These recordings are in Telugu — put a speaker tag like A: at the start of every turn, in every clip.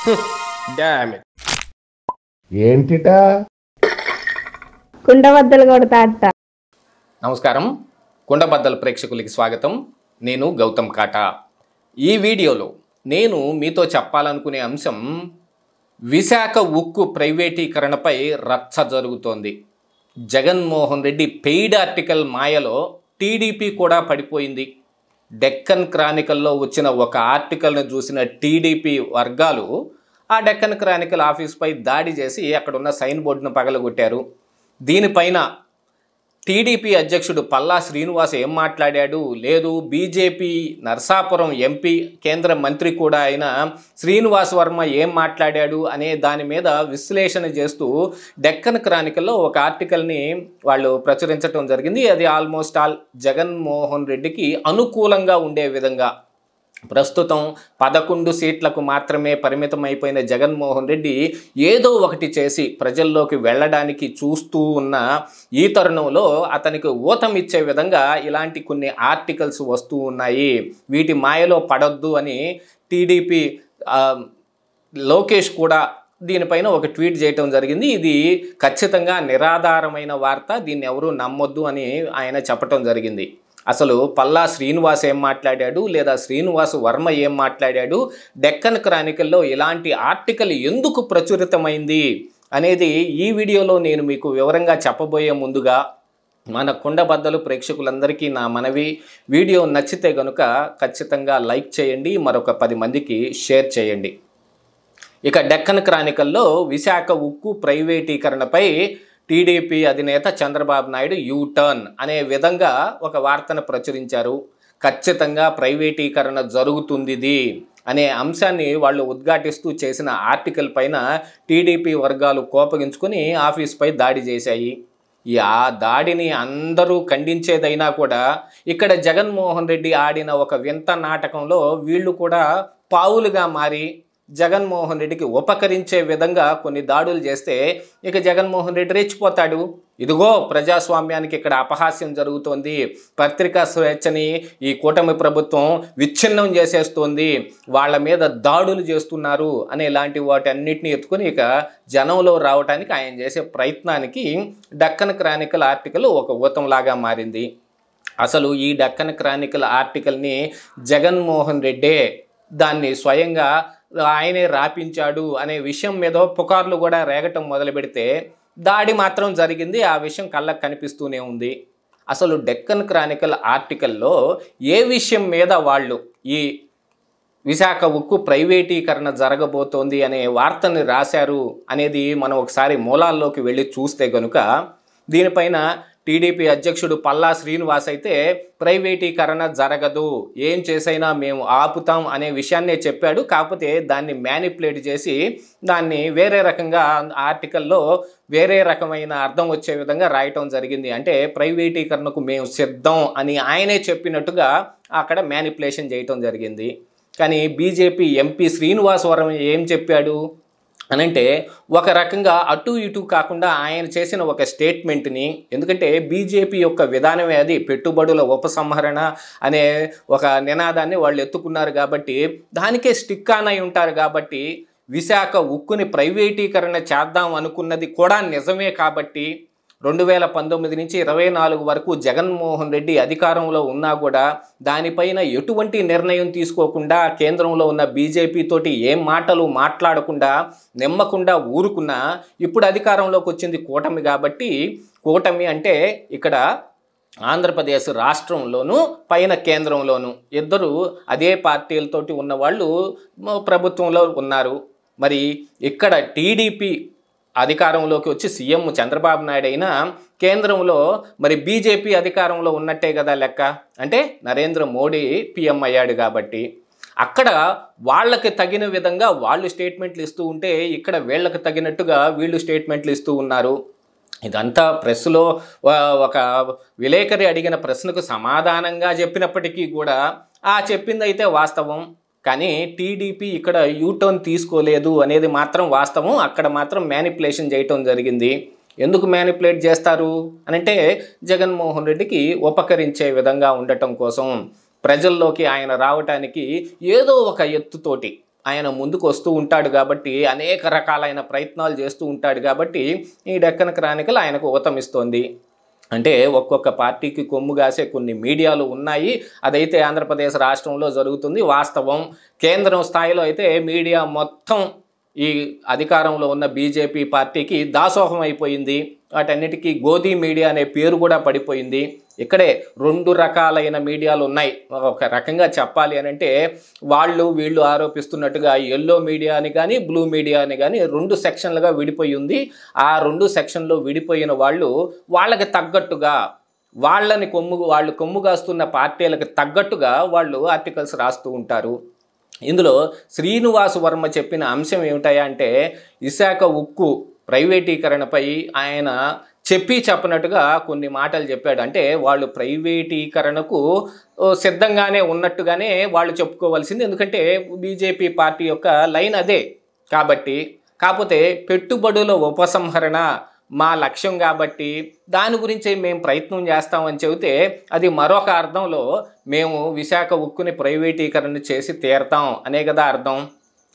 A: ఏంటిటా కుండబద్దలు కొడతా అట్ట నమస్కారం కుండబద్దల ప్రేక్షకులకి స్వాగతం నేను గౌతమ్ కాటా ఈ వీడియోలో నేను మీతో చెప్పాలనుకునే అంశం విశాఖ ఉక్కు ప్రైవేటీకరణపై రచ్చ జరుగుతోంది జగన్మోహన్ రెడ్డి పెయిడ్ ఆర్టికల్ మాయలో టీడీపీ కూడా పడిపోయింది డెక్కన్ క్రానికల్లో వచ్చిన ఒక ఆర్టికల్ను చూసిన టీడీపీ వర్గాలు ఆ డెక్కన్ క్రానికల్ ఆఫీస్పై దాడి చేసి అక్కడున్న సైన్ బోర్డును పగలగొట్టారు దీనిపైన టీడీపీ అధ్యక్షుడు పల్లా శ్రీనివాస్ ఏం మాట్లాడాడు లేదు బీజేపీ నర్సాపురం ఎంపీ కేంద్ర మంత్రి కూడా అయిన శ్రీనివాస్ వర్మ ఏం మాట్లాడాడు అనే దాని మీద విశ్లేషణ చేస్తూ డెక్కన్ క్రానికల్లో ఒక ఆర్టికల్ని వాళ్ళు ప్రచురించడం జరిగింది అది ఆల్మోస్ట్ ఆల్ జగన్మోహన్ రెడ్డికి అనుకూలంగా ఉండే విధంగా ప్రస్తుతం పదకొండు సీట్లకు మాత్రమే పరిమితమైపోయిన జగన్మోహన్ రెడ్డి ఏదో ఒకటి చేసి ప్రజల్లోకి వెళ్ళడానికి చూస్తూ ఉన్న ఈ తరుణంలో అతనికి ఇచ్చే విధంగా ఇలాంటి కొన్ని ఆర్టికల్స్ వస్తూ ఉన్నాయి వీటి మాయలో పడొద్దు అని టీడీపీ లోకేష్ కూడా దీనిపైన ఒక ట్వీట్ చేయటం జరిగింది ఇది ఖచ్చితంగా నిరాధారమైన వార్త దీన్ని ఎవరూ నమ్మొద్దు అని ఆయన చెప్పటం జరిగింది అసలు పల్లా శ్రీనివాస్ ఏం మాట్లాడాడు లేదా శ్రీనివాస్ వర్మ ఏం మాట్లాడాడు డెక్కన్ క్రానికల్లో ఇలాంటి ఆర్టికల్ ఎందుకు ప్రచురితమైంది అనేది ఈ వీడియోలో నేను మీకు వివరంగా చెప్పబోయే ముందుగా మన కుండబద్దలు ప్రేక్షకులందరికీ నా మనవి వీడియో నచ్చితే గనుక ఖచ్చితంగా లైక్ చేయండి మరొక పది మందికి షేర్ చేయండి ఇక డెక్కన్ క్రానికల్లో విశాఖ ఉక్కు ప్రైవేటీకరణపై టీడీపీ అధినేత చంద్రబాబు నాయుడు యూటర్న్ అనే విధంగా ఒక వార్తను ప్రచురించారు ఖచ్చితంగా ప్రైవేటీకరణ జరుగుతుంది అనే అంశాన్ని వాళ్ళు ఉద్ఘాటిస్తూ చేసిన ఆర్టికల్ పైన టీడీపీ వర్గాలు కోపగించుకుని ఆఫీస్పై దాడి చేశాయి ఆ దాడిని అందరూ ఖండించేదైనా కూడా ఇక్కడ జగన్మోహన్ రెడ్డి ఆడిన ఒక వింత నాటకంలో వీళ్ళు కూడా పావులుగా మారి జగన్మోహన్ రెడ్డికి ఉపకరించే విధంగా కొన్ని దాడులు చేస్తే ఇక జగన్మోహన్ రెడ్డి రెచ్చిపోతాడు ఇదిగో ప్రజాస్వామ్యానికి ఇక్కడ అపహాస్యం జరుగుతోంది పత్రికా స్వేచ్ఛని ఈ కూటమి ప్రభుత్వం విచ్ఛిన్నం చేసేస్తోంది వాళ్ళ మీద దాడులు చేస్తున్నారు అనే ఇలాంటి వాటన్నిటిని ఎత్తుకుని ఇక జనంలో రావడానికి ఆయన చేసే ప్రయత్నానికి డక్కన్ క్రానికల్ ఆర్టికల్ ఒక ఊతంలాగా మారింది అసలు ఈ డక్కన్ క్రానికల్ ఆర్టికల్ని జగన్మోహన్ రెడ్డే దాన్ని స్వయంగా ఆయనే రాపించాడు అనే విషయం మీద పుకార్లు కూడా రేగటం మొదలు పెడితే దాడి మాత్రం జరిగింది ఆ విషయం కళ్ళకు కనిపిస్తూనే ఉంది అసలు డెక్కన్ క్రానికల్ ఆర్టికల్లో ఏ విషయం మీద వాళ్ళు ఈ విశాఖ ఉక్కు ప్రైవేటీకరణ జరగబోతోంది అనే వార్తని రాశారు అనేది మనం ఒకసారి మూలాల్లోకి వెళ్ళి చూస్తే కనుక దీనిపైన టీడీపీ అధ్యక్షుడు పల్లా శ్రీనివాస్ అయితే ప్రైవేటీకరణ జరగదు ఏం చేసైనా మేము ఆపుతాం అనే విషయాన్నే చెప్పాడు కాకపోతే దాన్ని మ్యానిపులేట్ చేసి దాన్ని వేరే రకంగా ఆర్టికల్లో వేరే రకమైన అర్థం వచ్చే విధంగా రాయటం జరిగింది అంటే ప్రైవేటీకరణకు మేము సిద్ధం అని ఆయనే చెప్పినట్టుగా అక్కడ మ్యానిపులేషన్ చేయటం జరిగింది కానీ బీజేపీ ఎంపీ వరం ఏం చెప్పాడు అనంటే ఒక రకంగా అటు ఇటు కాకుండా ఆయన చేసిన ఒక స్టేట్మెంట్ని ఎందుకంటే బీజేపీ యొక్క విధానమే అది పెట్టుబడుల ఉపసంహరణ అనే ఒక నినాదాన్ని వాళ్ళు ఎత్తుకున్నారు కాబట్టి దానికే స్టిక్ ఆన్ అయి ఉంటారు కాబట్టి విశాఖ ఉక్కుని ప్రైవేటీకరణ చేద్దాం అనుకున్నది కూడా నిజమే కాబట్టి రెండు వేల పంతొమ్మిది నుంచి ఇరవై నాలుగు వరకు జగన్మోహన్ రెడ్డి అధికారంలో ఉన్నా కూడా దానిపైన ఎటువంటి నిర్ణయం తీసుకోకుండా కేంద్రంలో ఉన్న బీజేపీతోటి ఏం మాటలు మాట్లాడకుండా నిమ్మకుండా ఊరుకున్నా ఇప్పుడు అధికారంలోకి వచ్చింది కూటమి కాబట్టి కూటమి అంటే ఇక్కడ ఆంధ్రప్రదేశ్ రాష్ట్రంలోనూ పైన కేంద్రంలోనూ ఇద్దరు అదే పార్టీలతోటి ఉన్నవాళ్ళు ప్రభుత్వంలో ఉన్నారు మరి ఇక్కడ టీడీపీ అధికారంలోకి వచ్చి సీఎం చంద్రబాబు నాయుడు అయినా కేంద్రంలో మరి బీజేపీ అధికారంలో ఉన్నట్టే కదా లెక్క అంటే నరేంద్ర మోడీ పీఎం అయ్యాడు కాబట్టి అక్కడ వాళ్ళకి తగిన విధంగా వాళ్ళు స్టేట్మెంట్లు ఇస్తూ ఉంటే ఇక్కడ వీళ్ళకి తగినట్టుగా వీళ్ళు స్టేట్మెంట్లు ఇస్తూ ఉన్నారు ఇదంతా ప్రెస్లో ఒక విలేకరి అడిగిన ప్రశ్నకు సమాధానంగా చెప్పినప్పటికీ కూడా ఆ చెప్పిందైతే వాస్తవం కానీ టీడీపీ ఇక్కడ యూటర్న్ తీసుకోలేదు అనేది మాత్రం వాస్తవం అక్కడ మాత్రం మ్యానిపులేషన్ చేయటం జరిగింది ఎందుకు మ్యానిపులేట్ చేస్తారు అనంటే జగన్మోహన్ రెడ్డికి ఉపకరించే విధంగా ఉండటం కోసం ప్రజల్లోకి ఆయన రావటానికి ఏదో ఒక ఎత్తుతోటి ఆయన ముందుకు వస్తూ ఉంటాడు కాబట్టి అనేక రకాలైన ప్రయత్నాలు చేస్తూ ఉంటాడు కాబట్టి ఈ డెక్కన క్రానికలు ఆయనకు ఊతమిస్తోంది అంటే ఒక్కొక్క పార్టీకి కొమ్ము కాసే కొన్ని మీడియాలు ఉన్నాయి అదైతే ఆంధ్రప్రదేశ్ రాష్ట్రంలో జరుగుతుంది వాస్తవం కేంద్రం స్థాయిలో అయితే మీడియా మొత్తం ఈ అధికారంలో ఉన్న బీజేపీ పార్టీకి దాసోహం అయిపోయింది వాటన్నిటికీ గోధీ మీడియా అనే పేరు కూడా పడిపోయింది ఇక్కడే రెండు రకాలైన మీడియాలు ఉన్నాయి ఒక రకంగా చెప్పాలి అని అంటే వాళ్ళు వీళ్ళు ఆరోపిస్తున్నట్టుగా ఎల్లో మీడియాని కానీ బ్లూ మీడియాని కానీ రెండు సెక్షన్లుగా విడిపోయి ఉంది ఆ రెండు సెక్షన్లో విడిపోయిన వాళ్ళు వాళ్ళకి తగ్గట్టుగా వాళ్ళని కొమ్ము వాళ్ళు కొమ్ముగాస్తున్న పార్టీలకు తగ్గట్టుగా వాళ్ళు ఆర్టికల్స్ రాస్తూ ఉంటారు ఇందులో శ్రీనివాస వర్మ చెప్పిన అంశం ఏమిటా అంటే విశాఖ ఉక్కు ప్రైవేటీకరణపై ఆయన చెప్పి చెప్పనట్టుగా కొన్ని మాటలు చెప్పాడు అంటే వాళ్ళు ప్రైవేటీకరణకు సిద్ధంగానే ఉన్నట్టుగానే వాళ్ళు చెప్పుకోవాల్సింది ఎందుకంటే బీజేపీ పార్టీ యొక్క లైన్ అదే కాబట్టి కాకపోతే పెట్టుబడుల ఉపసంహరణ మా లక్ష్యం కాబట్టి దాని గురించి మేము ప్రయత్నం చేస్తామని చెబితే అది మరొక అర్థంలో మేము విశాఖ ఉక్కుని ప్రైవేటీకరణ చేసి తీరతాం అనే కదా అర్థం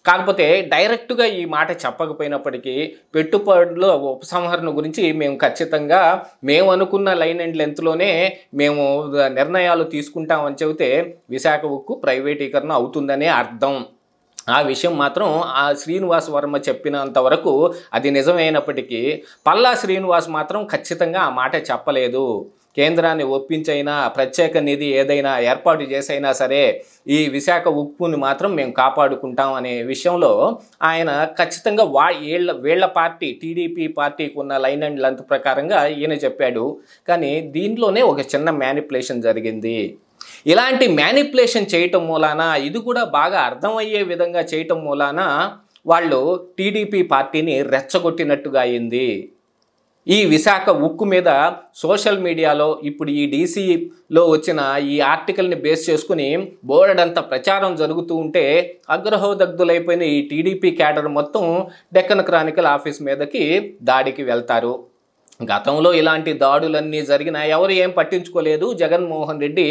A: కాకపోతే డైరెక్ట్గా ఈ మాట చెప్పకపోయినప్పటికీ పెట్టుబడుల ఉపసంహరణ గురించి మేము ఖచ్చితంగా మేము అనుకున్న లైన్ అండ్ లెంత్లోనే మేము నిర్ణయాలు తీసుకుంటామని చెబితే విశాఖ ఉక్కు ప్రైవేటీకరణ అవుతుందనే అర్థం ఆ విషయం మాత్రం ఆ శ్రీనివాస్ వర్మ చెప్పినంత వరకు అది నిజమైనప్పటికీ పల్లా శ్రీనివాస్ మాత్రం ఖచ్చితంగా ఆ మాట చెప్పలేదు కేంద్రాన్ని ఒప్పించైనా ప్రత్యేక నిధి ఏదైనా ఏర్పాటు చేసైనా సరే ఈ విశాఖ ఉక్కుని మాత్రం మేము కాపాడుకుంటాం అనే విషయంలో ఆయన ఖచ్చితంగా వా వీళ్ళ వీళ్ళ పార్టీ టీడీపీ పార్టీకి ఉన్న లైన్ అండ్ లెంత్ ప్రకారంగా ఈయన చెప్పాడు కానీ దీంట్లోనే ఒక చిన్న మ్యానిపులేషన్ జరిగింది ఇలాంటి మ్యానిపులేషన్ చేయటం మూలాన ఇది కూడా బాగా అర్థమయ్యే విధంగా చేయటం మూలాన వాళ్ళు టీడీపీ పార్టీని రెచ్చగొట్టినట్టుగా అయింది ఈ విశాఖ ఉక్కు మీద సోషల్ మీడియాలో ఇప్పుడు ఈ డీసీలో వచ్చిన ఈ ఆర్టికల్ని బేస్ చేసుకుని బోర్డంత ప్రచారం జరుగుతూ ఉంటే అగ్రహోదగ్ధులైపోయిన ఈ టీడీపీ క్యాడర్ మొత్తం డెక్కన్ క్రానికల్ ఆఫీస్ మీదకి దాడికి వెళ్తారు గతంలో ఇలాంటి దాడులన్నీ జరిగినా ఎవరు ఏం పట్టించుకోలేదు జగన్మోహన్ రెడ్డి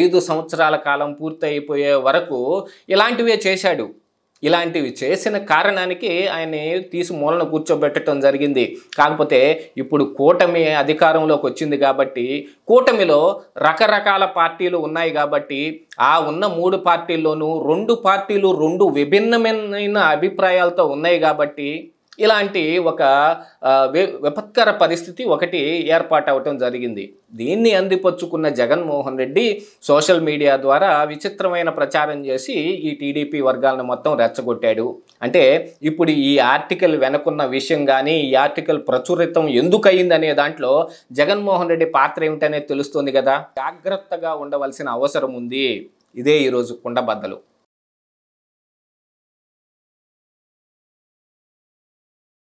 A: ఐదు సంవత్సరాల కాలం పూర్తయిపోయే వరకు ఇలాంటివే చేశాడు ఇలాంటివి చేసిన కారణానికి ఆయన్ని తీసి మూలన కూర్చోబెట్టడం జరిగింది కాకపోతే ఇప్పుడు కూటమి అధికారంలోకి వచ్చింది కాబట్టి కూటమిలో రకరకాల పార్టీలు ఉన్నాయి కాబట్టి ఆ ఉన్న మూడు పార్టీల్లోనూ రెండు పార్టీలు రెండు విభిన్నమైన అభిప్రాయాలతో ఉన్నాయి కాబట్టి ఇలాంటి ఒక విపత్కర పరిస్థితి ఒకటి ఏర్పాటు అవటం జరిగింది దీన్ని అందిపొచ్చుకున్న జగన్మోహన్ రెడ్డి సోషల్ మీడియా ద్వారా విచిత్రమైన ప్రచారం చేసి ఈ టీడీపీ వర్గాలను మొత్తం రెచ్చగొట్టాడు అంటే ఇప్పుడు ఈ ఆర్టికల్ వెనకున్న విషయం కానీ ఈ ఆర్టికల్ ప్రచురితం ఎందుకు దాంట్లో జగన్మోహన్ రెడ్డి పాత్ర ఏమిటనేది తెలుస్తుంది కదా జాగ్రత్తగా ఉండవలసిన అవసరం ఉంది ఇదే ఈరోజు కుండబద్దలు